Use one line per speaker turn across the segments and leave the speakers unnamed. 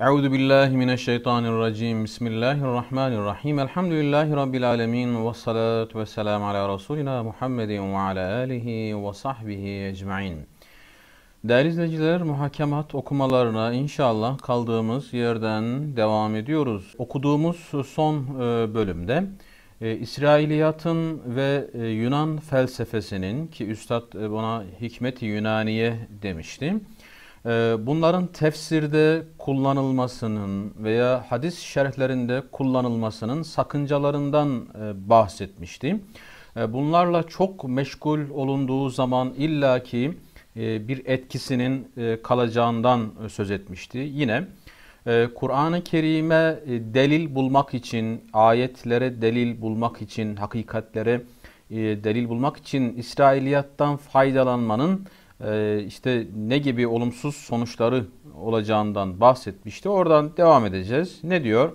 Euzu billahi mineşşeytanirracim. Bismillahirrahmanirrahim. Elhamdülillahi rabbil alamin ve salatu vesselam ala resulina Muhammedin ve ala alihi ve sahbihi ecmaîn. Değerli izleyiciler, muhakemat okumalarına inşallah kaldığımız yerden devam ediyoruz. Okuduğumuz son e, bölümde e, İsrailiyatın ve e, Yunan felsefesinin ki Üstad buna hikmeti Yunaniye demişti ee, bunların tefsirde kullanılmasının veya hadis şerhlerinde kullanılmasının sakıncalarından e, bahsetmiştim. Ee, bunlarla çok meşgul olunduğu zaman illaki e, bir etkisinin e, kalacağından söz etmişti. Yine Kur'an-ı Kerim'e delil bulmak için, ayetlere delil bulmak için, hakikatlere delil bulmak için İsrailiyattan faydalanmanın ee, işte ne gibi olumsuz sonuçları olacağından bahsetmişti. Oradan devam edeceğiz. Ne diyor?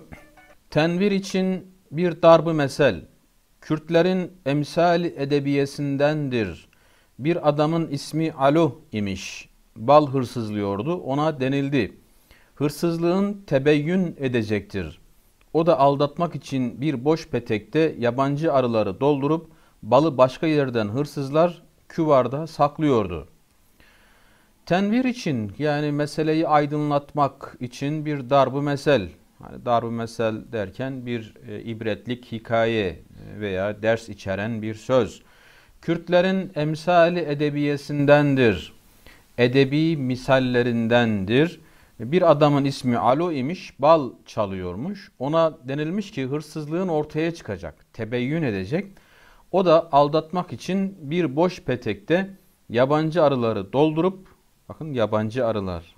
Tenvir için bir darbı mesel. Kürtlerin emsal edebiyesindendir. Bir adamın ismi Aluh imiş. Bal hırsızlıyordu. Ona denildi. Hırsızlığın tebeyyün edecektir. O da aldatmak için bir boş petekte yabancı arıları doldurup balı başka yerden hırsızlar küvarda saklıyordu.'' tenvir için yani meseleyi aydınlatmak için bir darbu mesel Hani darb mesel derken bir e, ibretlik hikaye e, veya ders içeren bir söz. Kürtlerin emsali edebiyesindendir. Edebi misallerindendir. Bir adamın ismi Alo imiş, bal çalıyormuş. Ona denilmiş ki hırsızlığın ortaya çıkacak, tebeyyün edecek. O da aldatmak için bir boş petekte yabancı arıları doldurup Bakın yabancı arılar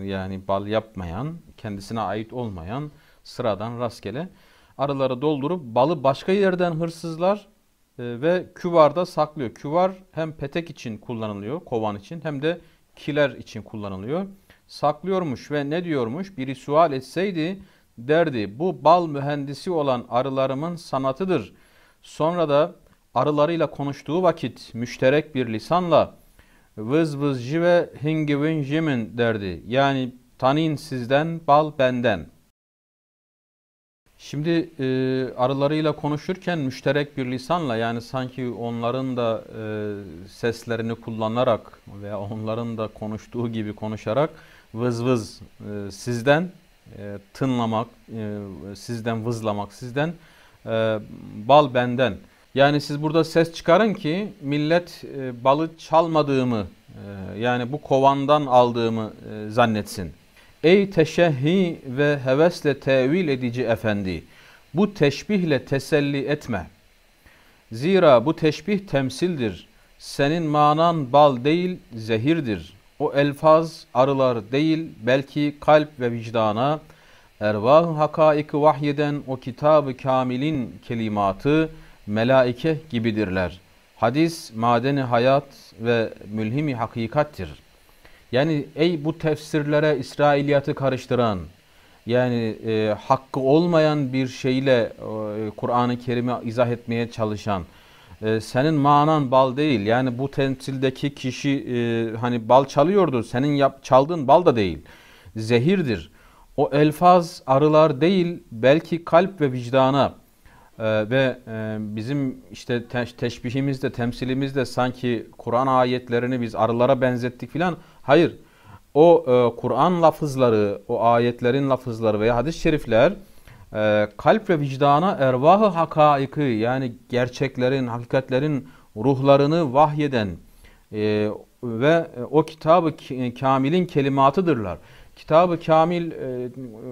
e, yani bal yapmayan, kendisine ait olmayan sıradan rastgele arıları doldurup balı başka yerden hırsızlar e, ve küvarda saklıyor. Küvar hem petek için kullanılıyor, kovan için hem de kiler için kullanılıyor. Saklıyormuş ve ne diyormuş? Biri sual etseydi derdi bu bal mühendisi olan arılarımın sanatıdır. Sonra da arılarıyla konuştuğu vakit müşterek bir lisanla vız vızcı ve hingivin jimin derdi. Yani tanin sizden, bal benden. Şimdi e, arılarıyla konuşurken müşterek bir lisanla yani sanki onların da e, seslerini kullanarak veya onların da konuştuğu gibi konuşarak vız vız e, sizden e, tınlamak, e, sizden vızlamak, sizden e, bal benden yani siz burada ses çıkarın ki millet e, balı çalmadığımı e, yani bu kovandan aldığımı e, zannetsin. Ey teşehhi ve hevesle tevil edici efendi bu teşbihle teselli etme. Zira bu teşbih temsildir. Senin manan bal değil zehirdir. O elfaz arılar değil belki kalp ve vicdana ervah hakaiki vahyeden o kitabı kamilin kelimatı melaike gibidirler. Hadis madeni hayat ve mülhimi hakikattir. Yani ey bu tefsirlere İsrailiyatı karıştıran, yani e, hakkı olmayan bir şeyle e, Kur'an-ı Kerim'i izah etmeye çalışan, e, senin manan bal değil. Yani bu temsildeki kişi e, hani bal çalıyordu, senin yap, çaldığın bal da değil. Zehirdir. O elfaz arılar değil, belki kalp ve vicdana, ee, ve e, bizim işte te teşbihimiz de temsilimiz de sanki Kur'an ayetlerini biz arılara benzettik filan. Hayır. O e, Kur'an lafızları, o ayetlerin lafızları veya hadis-i şerifler e, kalp ve vicdana ervahı hakaiki yani gerçeklerin, hakikatlerin ruhlarını vahyeden ve o kitabı kamilin kelimatıdırlar. Kitabı kamil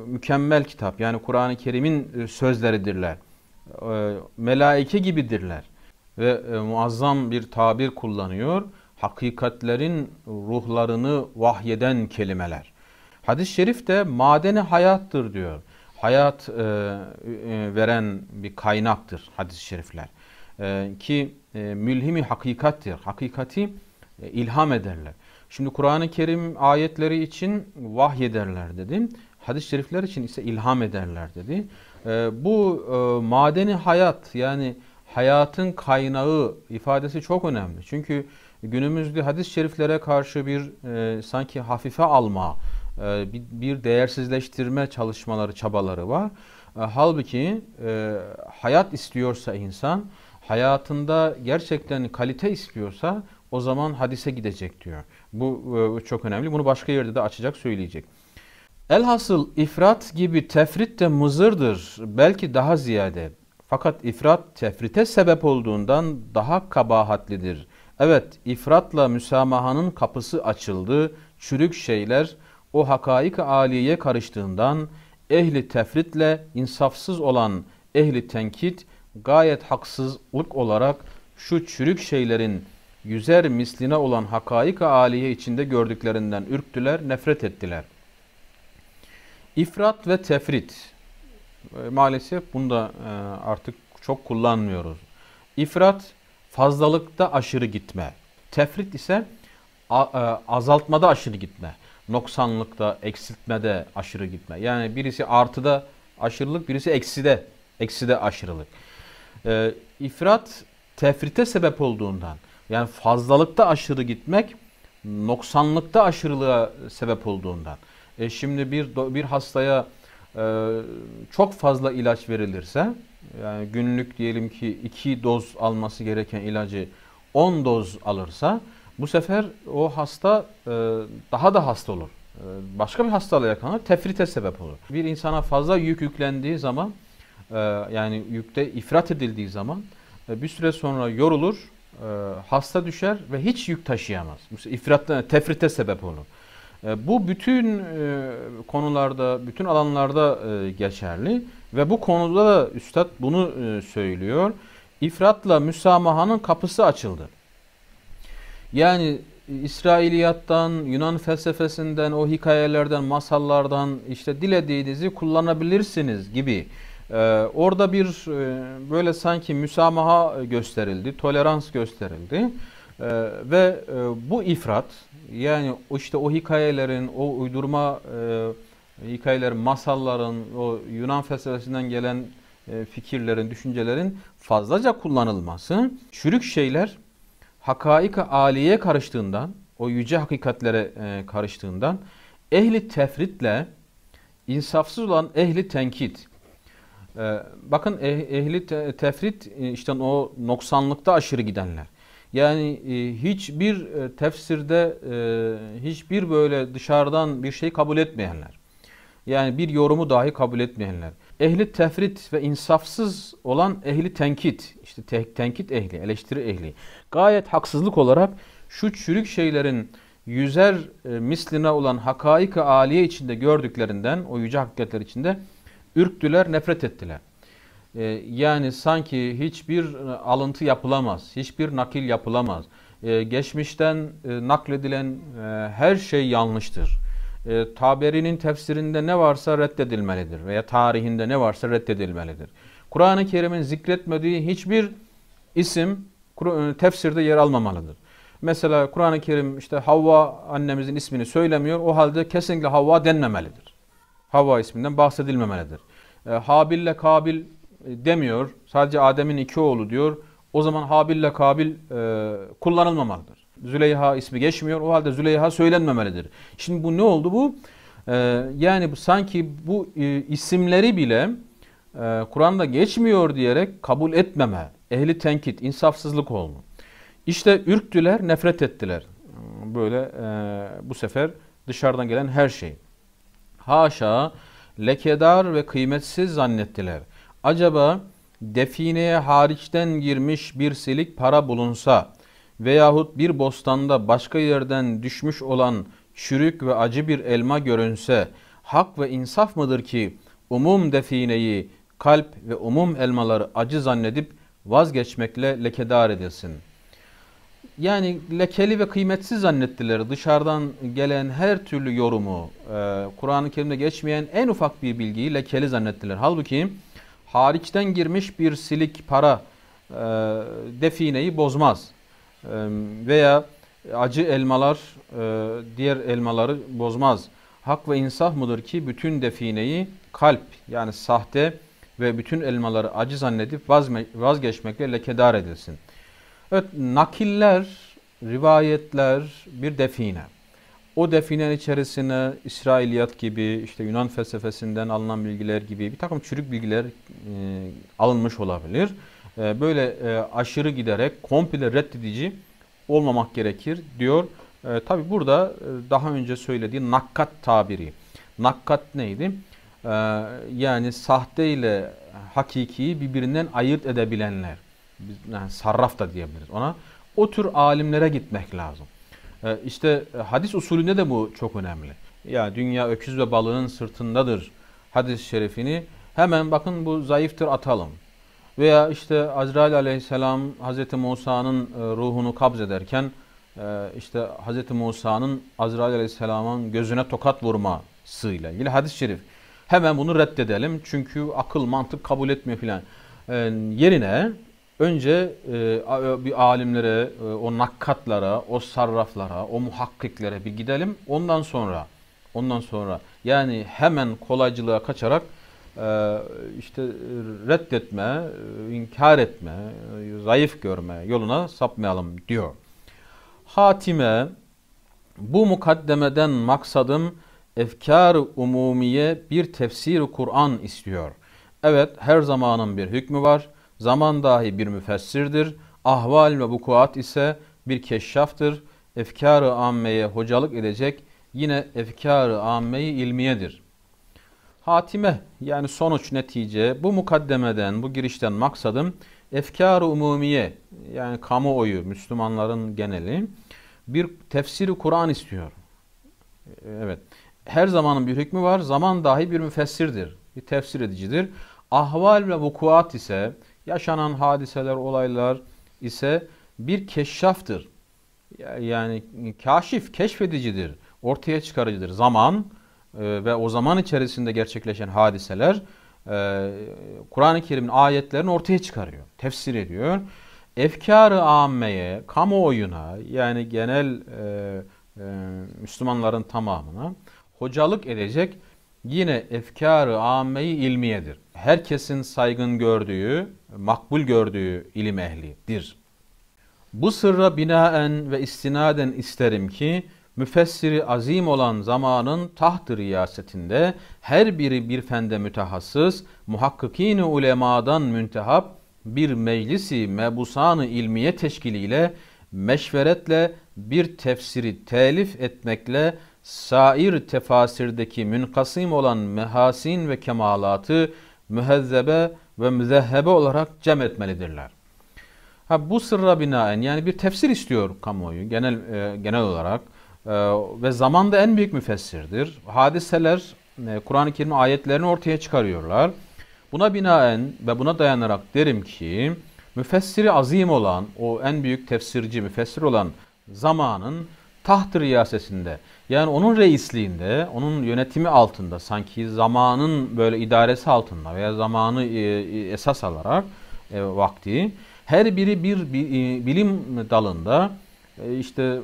mükemmel kitap yani Kur'an-ı Kerim'in sözleridirler e, melaike gibidirler. Ve e, muazzam bir tabir kullanıyor. Hakikatlerin ruhlarını vahyeden kelimeler. Hadis-i de madeni hayattır diyor. Hayat e, e, veren bir kaynaktır hadis-i şerifler. E, ki e, mülhimi hakikattir. Hakikati e, ilham ederler. Şimdi Kur'an-ı Kerim ayetleri için vahyederler dedim hadis-i şerifler için ise ilham ederler dedi. E, bu e, madeni hayat yani hayatın kaynağı ifadesi çok önemli. Çünkü günümüzde hadis-i şeriflere karşı bir e, sanki hafife alma, e, bir, bir değersizleştirme çalışmaları, çabaları var. E, halbuki e, hayat istiyorsa insan, hayatında gerçekten kalite istiyorsa o zaman hadise gidecek diyor. Bu e, çok önemli. Bunu başka yerde de açacak, söyleyecek. Elhasıl ifrat gibi tefrit de mızırdır. Belki daha ziyade. Fakat ifrat tefrite sebep olduğundan daha kabahatlidir. Evet ifratla müsamahanın kapısı açıldı. Çürük şeyler o hakaik aliye karıştığından ehli tefritle insafsız olan ehli tenkit gayet haksızlık olarak şu çürük şeylerin yüzer misline olan hakaik aliye içinde gördüklerinden ürktüler, nefret ettiler.'' İfrat ve tefrit. E, maalesef bunu da e, artık çok kullanmıyoruz. İfrat fazlalıkta aşırı gitme. Tefrit ise e, azaltmada aşırı gitme. Noksanlıkta, eksiltmede aşırı gitme. Yani birisi artıda aşırılık, birisi ekside, ekside aşırılık. İfrat tefrite sebep olduğundan yani fazlalıkta aşırı gitmek noksanlıkta aşırılığa sebep olduğundan. E şimdi bir bir hastaya e, çok fazla ilaç verilirse yani günlük diyelim ki 2 doz alması gereken ilacı 10 doz alırsa bu sefer o hasta e, daha da hasta olur. E, başka bir hastalığa yakalanır, tefrite sebep olur. Bir insana fazla yük yüklendiği zaman e, yani yükte ifrat edildiği zaman e, bir süre sonra yorulur, e, hasta düşer ve hiç yük taşıyamaz. İfrat tefrite sebep olur. Ee, bu bütün e, konularda, bütün alanlarda e, geçerli ve bu konuda da üstad bunu e, söylüyor. İfratla müsamahanın kapısı açıldı. Yani İsrailiyattan, Yunan felsefesinden, o hikayelerden, masallardan işte dilediğinizi kullanabilirsiniz gibi. Ee, orada bir böyle sanki müsamaha gösterildi, tolerans gösterildi. Ee, ve e, bu ifrat yani işte o hikayelerin, o uydurma e, hikayelerin, masalların, o Yunan felsefesinden gelen e, fikirlerin, düşüncelerin fazlaca kullanılması, çürük şeyler hakaika aliye karıştığından, o yüce hakikatlere e, karıştığından ehli tefritle insafsız olan ehli tenkit. Ee, bakın eh, ehli tefrit e, işte o noksanlıkta aşırı gidenler. Yani e, hiçbir e, tefsirde e, hiçbir böyle dışarıdan bir şey kabul etmeyenler. Yani bir yorumu dahi kabul etmeyenler. Ehli tefrit ve insafsız olan ehli tenkit, işte te tenkit ehli, eleştiri ehli. Gayet haksızlık olarak şu çürük şeylerin yüzer misline olan hakaik-i aliye içinde gördüklerinden, o yüce hakikatler içinde ürktüler, nefret ettiler. Ee, yani sanki hiçbir e, alıntı yapılamaz, hiçbir nakil yapılamaz. Ee, geçmişten e, nakledilen e, her şey yanlıştır. Ee, Taberi'nin tefsirinde ne varsa reddedilmelidir veya tarihinde ne varsa reddedilmelidir. Kur'an-ı Kerim'in zikretmediği hiçbir isim tefsirde yer almamalıdır. Mesela Kur'an-ı Kerim işte Havva annemizin ismini söylemiyor. O halde kesinlikle Havva denmemelidir. Havva isminden bahsedilmemelidir. E, Habil ile Kabil e, demiyor. Sadece Adem'in iki oğlu diyor. O zaman Habil ile Kabil e, kullanılmamalıdır. Züleyha ismi geçmiyor. O halde Züleyha söylenmemelidir. Şimdi bu ne oldu bu? E, yani sanki bu e, isimleri bile e, Kur'an'da geçmiyor diyerek kabul etmeme, ehli tenkit, insafsızlık oldu. İşte ürktüler, nefret ettiler. Böyle e, bu sefer dışarıdan gelen her şey. Haşa lekedar ve kıymetsiz zannettiler. Acaba defineye hariçten girmiş bir silik para bulunsa veyahut bir bostanda başka yerden düşmüş olan çürük ve acı bir elma görünse hak ve insaf mıdır ki umum defineyi kalp ve umum elmaları acı zannedip vazgeçmekle lekedar edilsin. Yani lekeli ve kıymetsiz zannettiler dışarıdan gelen her türlü yorumu, e, Kur'an-ı Kerim'de geçmeyen en ufak bir bilgiyi lekeli zannettiler. Halbuki hariçten girmiş bir silik para e, defineyi bozmaz. E, veya acı elmalar e, diğer elmaları bozmaz. Hak ve insaf mıdır ki bütün defineyi kalp yani sahte ve bütün elmaları acı zannedip vazgeçmekle lekedar edilsin. Evet nakiller, rivayetler bir define o definen içerisine İsrailiyat gibi işte Yunan felsefesinden alınan bilgiler gibi bir takım çürük bilgiler e, alınmış olabilir. E, böyle e, aşırı giderek komple reddedici olmamak gerekir diyor. E, Tabi burada e, daha önce söylediği nakkat tabiri. Nakkat neydi? E, yani sahte ile hakikiyi birbirinden ayırt edebilenler. yani sarraf da diyebiliriz ona. O tür alimlere gitmek lazım. Ee, işte e, hadis usulünde de bu çok önemli. Ya dünya öküz ve balığın sırtındadır hadis-i şerifini hemen bakın bu zayıftır atalım. Veya işte Azrail aleyhisselam Hazreti Musa'nın e, ruhunu kabz ederken e, işte Hazreti Musa'nın Azrail aleyhisselamın gözüne tokat vurmasıyla ilgili hadis-i şerif. Hemen bunu reddedelim çünkü akıl mantık kabul etmiyor filan. Ee, yerine Önce e, e, bir alimlere, e, o nakkatlara, o sarraflara, o muhakkiklere bir gidelim. Ondan sonra, ondan sonra yani hemen kolaycılığa kaçarak e, işte reddetme, e, inkar etme, e, zayıf görme yoluna sapmayalım diyor. Hatime bu mukaddemeden maksadım efkar umumiye bir tefsir Kur'an istiyor. Evet her zamanın bir hükmü var Zaman dahi bir müfessirdir. Ahval ve vukuat ise bir keşşaftır. Efkar-ı ammeye hocalık edecek yine efkar-ı ammeyi ilmiyedir. Hatime yani sonuç netice bu mukaddemeden bu girişten maksadım efkar-ı umumiye yani kamuoyu Müslümanların geneli bir tefsiri Kur'an istiyor. Evet. Her zamanın bir hükmü var. Zaman dahi bir müfessirdir. Bir tefsir edicidir. Ahval ve vukuat ise Yaşanan hadiseler, olaylar ise bir keşşaftır. Yani kaşif, keşfedicidir, ortaya çıkarıcıdır. Zaman e, ve o zaman içerisinde gerçekleşen hadiseler e, Kur'an-ı Kerim'in ayetlerini ortaya çıkarıyor, tefsir ediyor. Efkarı ammeye, kamuoyuna yani genel e, e, Müslümanların tamamına hocalık edecek yine efkarı ammeyi ilmiyedir. Herkesin saygın gördüğü makbul gördüğü ilim ehlidir. Bu sırra binaen ve istinaden isterim ki müfessiri azim olan zamanın taht riyasetinde her biri bir fende mütehassıs, muhakkikini ulemadan müntehap bir meclisi mebusanı ilmiye teşkiliyle, meşveretle bir tefsiri telif etmekle sair tefasirdeki münkasim olan mehasin ve kemalatı mühezzebe ve müzehebe olarak cem etmelidirler. Ha, bu sırra binaen yani bir tefsir istiyor kamuoyu genel e, genel olarak e, ve zamanda en büyük müfessirdir. Hadiseler e, Kur'an-ı Kerim ayetlerini ortaya çıkarıyorlar. Buna binaen ve buna dayanarak derim ki müfessiri azim olan o en büyük tefsirci müfessir olan zamanın taht riyasetinde yani onun reisliğinde, onun yönetimi altında sanki zamanın böyle idaresi altında veya zamanı e, e, esas alarak e, vakti her biri bir bilim dalında işte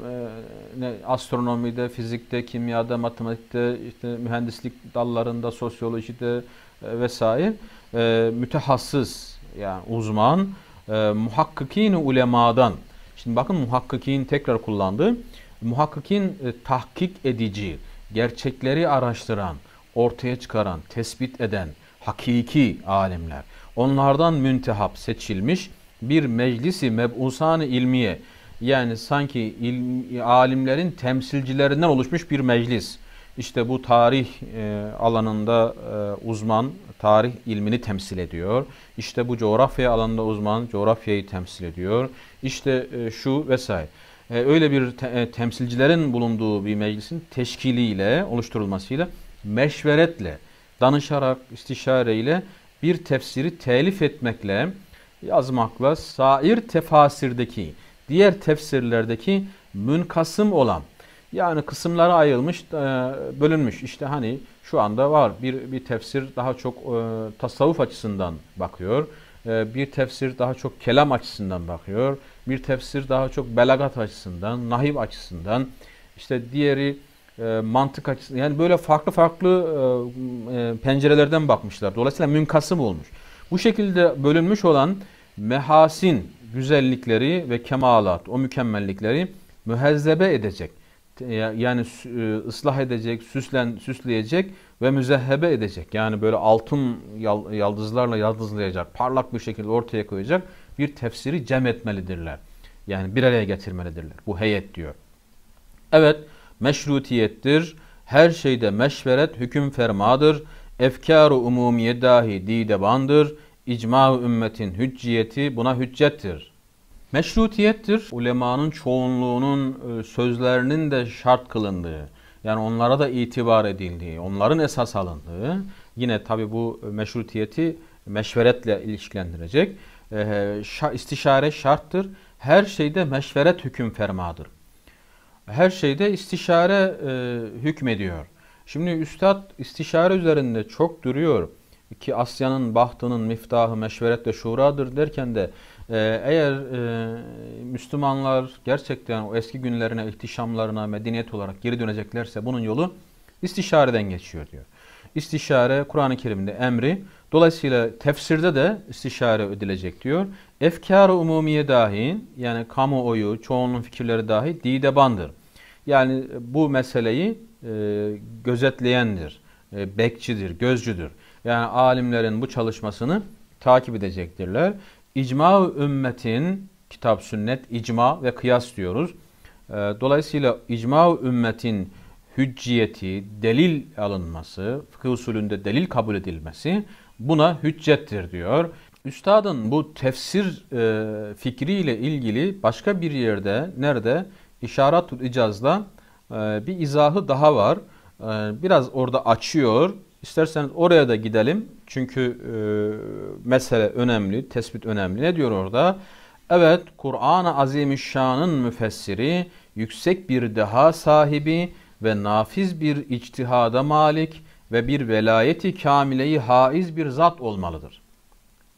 ne astronomide, fizikte, kimyada, matematikte, işte mühendislik dallarında, sosyolojide vesaire e, mütehassıs yani uzman e, muhakkikin ulemadan. Şimdi bakın muhakkikin tekrar kullandığı muhakkikin e, tahkik edici, gerçekleri araştıran, ortaya çıkaran, tespit eden hakiki alimler. Onlardan müntehap seçilmiş bir meclisi mebusan-ı ilmiye yani sanki ilim, alimlerin temsilcilerinden oluşmuş bir meclis. İşte bu tarih e, alanında e, uzman tarih ilmini temsil ediyor. İşte bu coğrafya alanında uzman coğrafyayı temsil ediyor. İşte e, şu vesaire e, öyle bir te, e, temsilcilerin bulunduğu bir meclisin teşkiliyle, oluşturulmasıyla, meşveretle, danışarak, istişareyle bir tefsiri telif etmekle, yazmakla sair tefasirdeki, diğer tefsirlerdeki münkasım olan, yani kısımlara ayrılmış, e, bölünmüş. işte hani şu anda var bir bir tefsir daha çok e, tasavvuf açısından bakıyor. Ee, bir tefsir daha çok kelam açısından bakıyor. Bir tefsir daha çok belagat açısından, nahiv açısından, işte diğeri e, mantık açısından. Yani böyle farklı farklı e, e, pencerelerden bakmışlar. Dolayısıyla münkasım olmuş. Bu şekilde bölünmüş olan mehasin güzellikleri ve kemalat, o mükemmellikleri mühezzebe edecek yani e, ıslah edecek, süslen, süsleyecek ve müzehebe edecek. Yani böyle altın yaldızlarla yaldızlayacak, parlak bir şekilde ortaya koyacak bir tefsiri cem etmelidirler. Yani bir araya getirmelidirler. Bu heyet diyor. Evet, meşrutiyettir. Her şeyde meşveret, hüküm fermadır. Efkâr-ı umumiye dahi didebandır. İcma-ı ümmetin hücciyeti buna hüccettir. Meşrutiyettir. Ulemanın çoğunluğunun e, sözlerinin de şart kılındığı, yani onlara da itibar edildiği, onların esas alındığı, yine tabi bu meşrutiyeti meşveretle ilişkilendirecek. E, istişare şarttır. Her şeyde meşveret hüküm fermadır. Her şeyde istişare e, hükmediyor. Şimdi üstad istişare üzerinde çok duruyor ki Asya'nın bahtının miftahı meşveret ve şuradır derken de ee, eğer e, Müslümanlar gerçekten o eski günlerine, ihtişamlarına, medeniyet olarak geri döneceklerse bunun yolu istişareden geçiyor diyor. İstişare Kur'an-ı Kerim'de emri. Dolayısıyla tefsirde de istişare ödülecek diyor. Efkar-ı umumiye dahi yani kamuoyu, çoğunun fikirleri dahi didebandır. Yani bu meseleyi e, gözetleyendir, e, bekçidir, gözcüdür. Yani alimlerin bu çalışmasını takip edecektirler icma ümmetin kitap sünnet icma ve kıyas diyoruz. Ee, dolayısıyla icma ümmetin hücciyeti, delil alınması, fıkıh usulünde delil kabul edilmesi buna hüccettir diyor. Üstadın bu tefsir e, fikriyle ilgili başka bir yerde, nerede? İşaratul İcaz'da e, bir izahı daha var. E, biraz orada açıyor. İsterseniz oraya da gidelim. Çünkü e, mesele önemli, tespit önemli. Ne diyor orada? Evet, Kur'an-ı Azimüşşan'ın müfessiri, yüksek bir deha sahibi ve nafiz bir içtihada malik ve bir velayeti kamileyi haiz bir zat olmalıdır.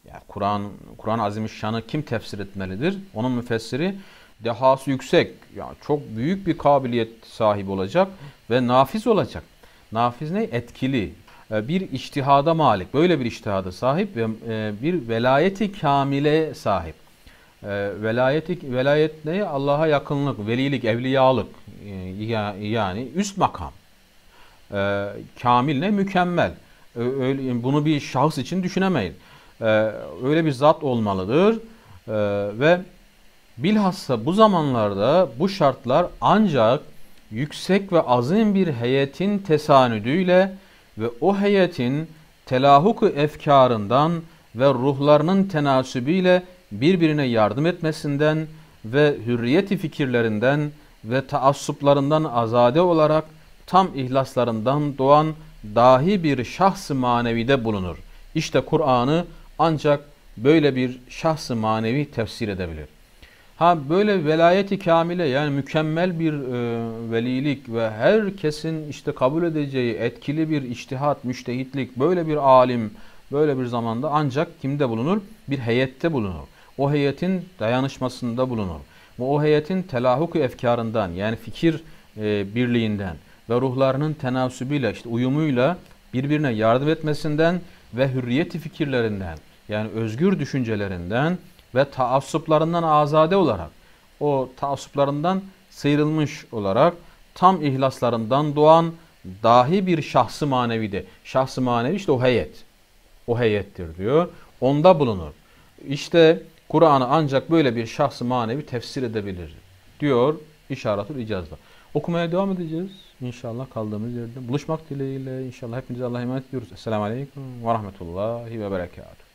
Yani Kur'an Kur'an Azimüşşan'ı kim tefsir etmelidir? Onun müfessiri dehası yüksek, yani çok büyük bir kabiliyet sahibi olacak ve nafiz olacak. Nafiz ne? Etkili, e, bir iştihada malik, böyle bir iştihada sahip ve e, bir velayeti kamile sahip. E, velayeti, velayet ne? Allah'a yakınlık, velilik, evliyalık yani üst makam. Kamil ne? Mükemmel. Bunu bir şahıs için düşünemeyin. Öyle bir zat olmalıdır ve bilhassa bu zamanlarda bu şartlar ancak yüksek ve azim bir heyetin tesanüdüyle ve o heyetin telahuku efkarından ve ruhlarının tenasübüyle birbirine yardım etmesinden ve hürriyeti fikirlerinden ve taassuplarından azade olarak tam ihlaslarından doğan dahi bir şahs-ı manevide bulunur. İşte Kur'an'ı ancak böyle bir şahs-ı manevi tefsir edebilir. Ha böyle velayeti kamile yani mükemmel bir e, velilik ve herkesin işte kabul edeceği etkili bir içtihat, müştehitlik böyle bir alim böyle bir zamanda ancak kimde bulunur? Bir heyette bulunur. O heyetin dayanışmasında bulunur. Ve o heyetin telahuk efkarından yani fikir e, birliğinden ve ruhlarının tenasübüyle işte uyumuyla birbirine yardım etmesinden ve hürriyeti fikirlerinden yani özgür düşüncelerinden ve taassuplarından azade olarak, o taassuplarından sıyrılmış olarak tam ihlaslarından doğan dahi bir şahsı manevide. Şahsı manevi işte o heyet. O heyettir diyor. Onda bulunur. İşte Kur'an'ı ancak böyle bir şahsı manevi tefsir edebilir diyor işaretül icazda. Okumaya devam edeceğiz. İnşallah kaldığımız yerde buluşmak dileğiyle. İnşallah hepinize Allah'a emanet ediyoruz. Esselamu Aleyküm ve Rahmetullahi ve Berekatuhu.